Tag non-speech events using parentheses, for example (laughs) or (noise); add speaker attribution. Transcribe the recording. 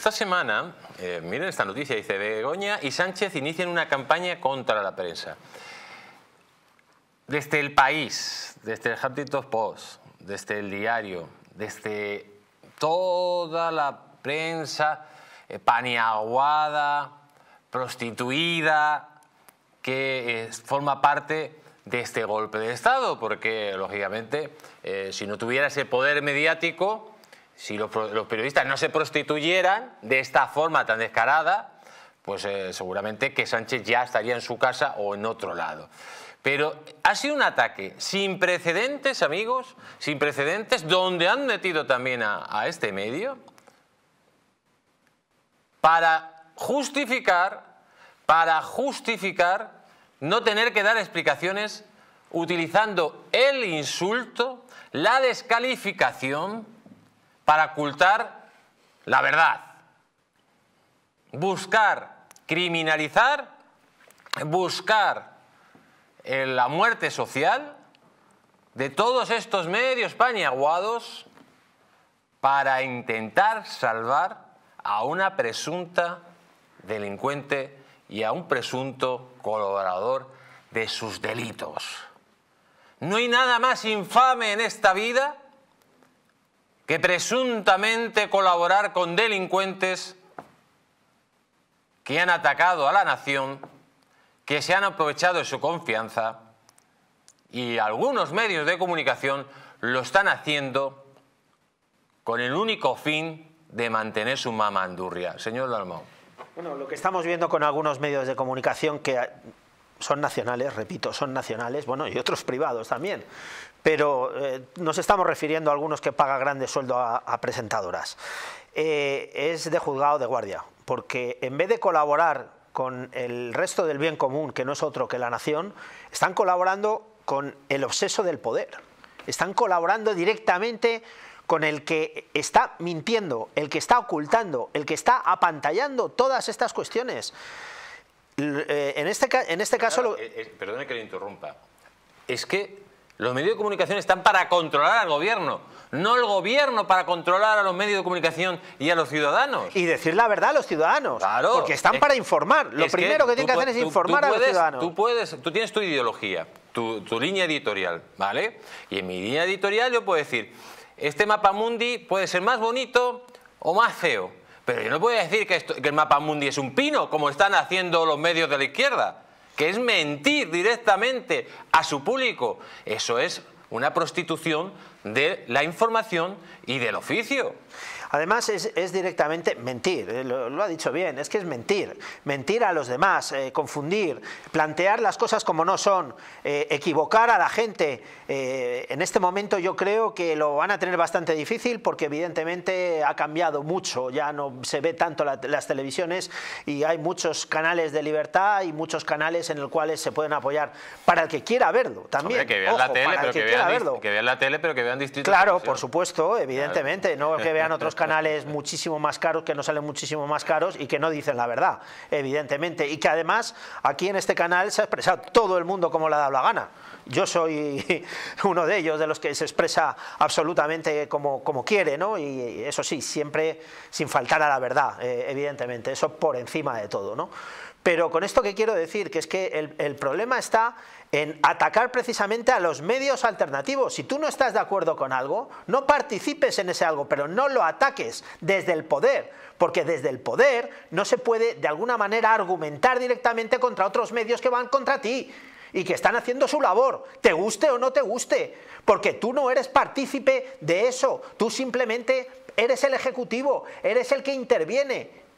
Speaker 1: Esta semana, eh, miren esta noticia, dice Begoña y Sánchez inician una campaña contra la prensa. Desde el país, desde el Huffington Post, desde el diario, desde toda la prensa eh, paniaguada, prostituida, que eh, forma parte de este golpe de Estado, porque lógicamente si no tuviera ese poder mediático, si los, periodistas no se prostituyeran de esta forma tan descarada, pues eh, seguramente que Sánchez ya estaría en su casa o en otro lado. Pero ha sido un ataque sin precedentes, amigos, sin precedentes, donde han metido también a este medio para justificar, para justificar no tener que dar explicaciones utilizando el insulto, la descalificación para ocultar la verdad. Buscar criminalizar, buscar eh, la muerte social de todos estos medios pañaguados para intentar salvar a una presunta delincuente y a un presunto colaborador de sus delitos. No hay nada más infame en esta vida que presuntamente colaborar con delincuentes que han atacado a la nación, que se han aprovechado de su confianza y algunos medios de comunicación lo están haciendo con el único fin de mantener su mamandurria. Señor Dalmau.
Speaker 2: Bueno, lo que estamos viendo con algunos medios de comunicación que son nacionales, repito, son nacionales, bueno, y otros privados también, pero eh, nos estamos refiriendo a algunos que pagan grandes sueldos a, presentadoras. Eh, es de juzgado de guardia, porque en vez de colaborar con el resto del bien común, que no es otro que la nación, están colaborando con el obseso del poder, están colaborando directamente con el que está mintiendo, el que está ocultando, el que está apantallando todas estas cuestiones. Eh, en este, en este
Speaker 1: caso... Eh, eh, que le interrumpa. Es que los medios de comunicación están para controlar al gobierno, no el gobierno para controlar a los medios de comunicación y a los ciudadanos. Y
Speaker 2: decir la verdad a los ciudadanos, claro, porque están para informar. Lo primero que, tienen que hacer es informar a los ciudadanos.
Speaker 1: Tú, tienes tu ideología, tu, tu, línea editorial, ¿vale? Y en mi línea editorial yo puedo decir, este mapa mundi puede ser más bonito o más feo, pero yo no voy a decir que, el mapa mundi es un pino, como están haciendo los medios de la izquierda, que es mentir directamente a su público. Eso es una prostitución de la información y del oficio.
Speaker 2: Además es, directamente mentir, eh, lo, ha dicho bien, es que es mentir, mentir a los demás, eh, confundir, plantear las cosas como no son, eh, equivocar a la gente. en este momento yo creo que lo van a tener bastante difícil porque evidentemente ha cambiado mucho, ya no se ve tanto las televisiones y hay muchos canales de libertad y muchos canales en los cuales se pueden apoyar para el que quiera verlo también. que la tele,
Speaker 1: que, la tele, pero que Claro, por supuesto, evidentemente, no que vean otros (laughs)
Speaker 2: canales muchísimo más caros, que no salen muchísimo más caros y que no dicen la verdad, evidentemente. Y que además aquí en este canal se ha expresado todo el mundo como le ha dado la gana. Yo soy (laughs) uno de ellos, de los que se expresa absolutamente como, como quiere, ¿no? Y eso sí, siempre sin faltar a la verdad, eh, evidentemente, eso por encima de todo, ¿no? Pero con esto que quiero decir, que es que el, el problema está en atacar precisamente a los medios alternativos. Si tú no estás de acuerdo con algo, no participes en ese algo, pero no lo ataques desde el poder, porque desde el poder no se puede de alguna manera argumentar directamente contra otros medios que van contra ti y que están haciendo su labor, te guste o no te guste, porque tú no eres partícipe de eso, tú simplemente eres el ejecutivo, eres el que interviene